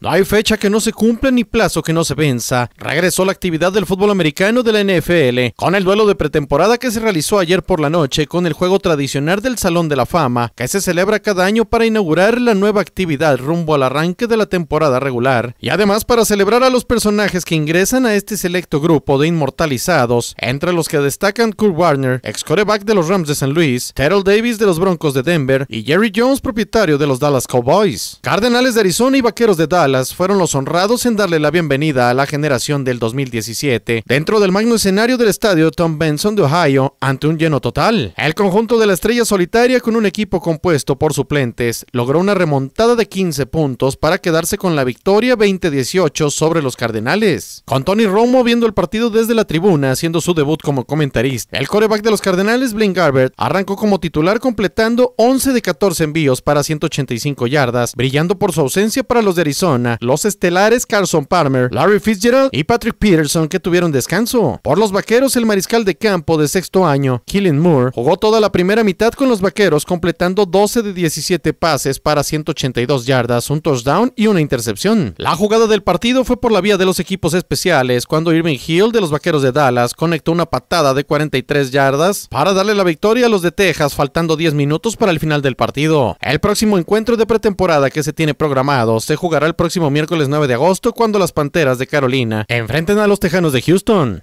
No hay fecha que no se cumpla ni plazo que no se venza. Regresó la actividad del fútbol americano de la NFL con el duelo de pretemporada que se realizó ayer por la noche con el juego tradicional del Salón de la Fama que se celebra cada año para inaugurar la nueva actividad rumbo al arranque de la temporada regular y además para celebrar a los personajes que ingresan a este selecto grupo de inmortalizados, entre los que destacan Kurt Warner, ex coreback de los Rams de San Luis, Terrell Davis de los Broncos de Denver y Jerry Jones, propietario de los Dallas Cowboys. Cardenales de Arizona y Vaqueros de Dallas fueron los honrados en darle la bienvenida a la generación del 2017 dentro del magno escenario del estadio Tom Benson de Ohio ante un lleno total. El conjunto de la estrella solitaria con un equipo compuesto por suplentes logró una remontada de 15 puntos para quedarse con la victoria 20-18 sobre los Cardenales. Con Tony Romo viendo el partido desde la tribuna haciendo su debut como comentarista, el coreback de los Cardenales Blaine Garbert arrancó como titular completando 11 de 14 envíos para 185 yardas, brillando por su ausencia para los de Arizona los estelares Carson Palmer, Larry Fitzgerald y Patrick Peterson que tuvieron descanso. Por los vaqueros, el mariscal de campo de sexto año, Killen Moore, jugó toda la primera mitad con los vaqueros, completando 12 de 17 pases para 182 yardas, un touchdown y una intercepción. La jugada del partido fue por la vía de los equipos especiales, cuando Irving Hill de los vaqueros de Dallas conectó una patada de 43 yardas para darle la victoria a los de Texas, faltando 10 minutos para el final del partido. El próximo encuentro de pretemporada que se tiene programado se jugará el próximo miércoles 9 de agosto cuando las Panteras de Carolina enfrenten a los Tejanos de Houston.